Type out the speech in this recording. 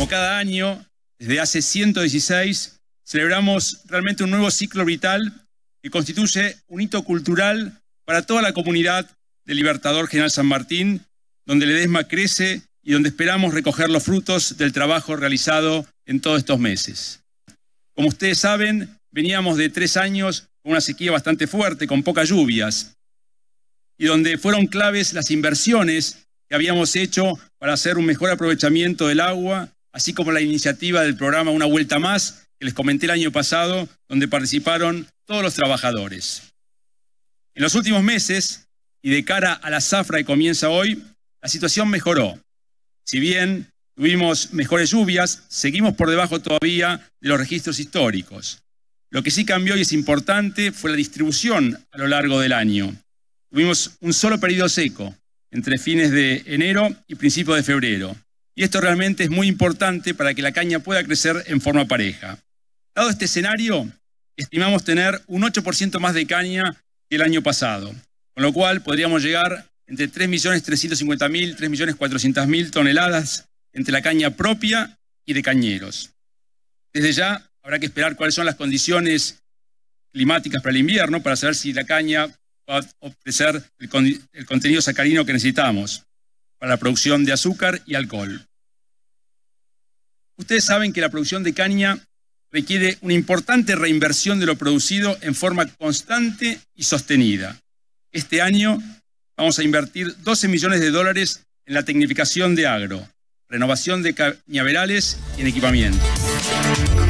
Como cada año, desde hace 116, celebramos realmente un nuevo ciclo vital que constituye un hito cultural para toda la comunidad del Libertador General San Martín, donde Ledesma crece y donde esperamos recoger los frutos del trabajo realizado en todos estos meses. Como ustedes saben, veníamos de tres años con una sequía bastante fuerte, con pocas lluvias, y donde fueron claves las inversiones que habíamos hecho para hacer un mejor aprovechamiento del agua así como la iniciativa del programa Una Vuelta Más, que les comenté el año pasado, donde participaron todos los trabajadores. En los últimos meses, y de cara a la zafra que comienza hoy, la situación mejoró. Si bien tuvimos mejores lluvias, seguimos por debajo todavía de los registros históricos. Lo que sí cambió y es importante fue la distribución a lo largo del año. Tuvimos un solo periodo seco entre fines de enero y principios de febrero y esto realmente es muy importante para que la caña pueda crecer en forma pareja. Dado este escenario, estimamos tener un 8% más de caña que el año pasado, con lo cual podríamos llegar entre 3.350.000, 3.400.000 toneladas entre la caña propia y de cañeros. Desde ya habrá que esperar cuáles son las condiciones climáticas para el invierno para saber si la caña va a ofrecer el contenido sacarino que necesitamos para la producción de azúcar y alcohol. Ustedes saben que la producción de caña requiere una importante reinversión de lo producido en forma constante y sostenida. Este año vamos a invertir 12 millones de dólares en la tecnificación de agro, renovación de cañaverales y en equipamiento.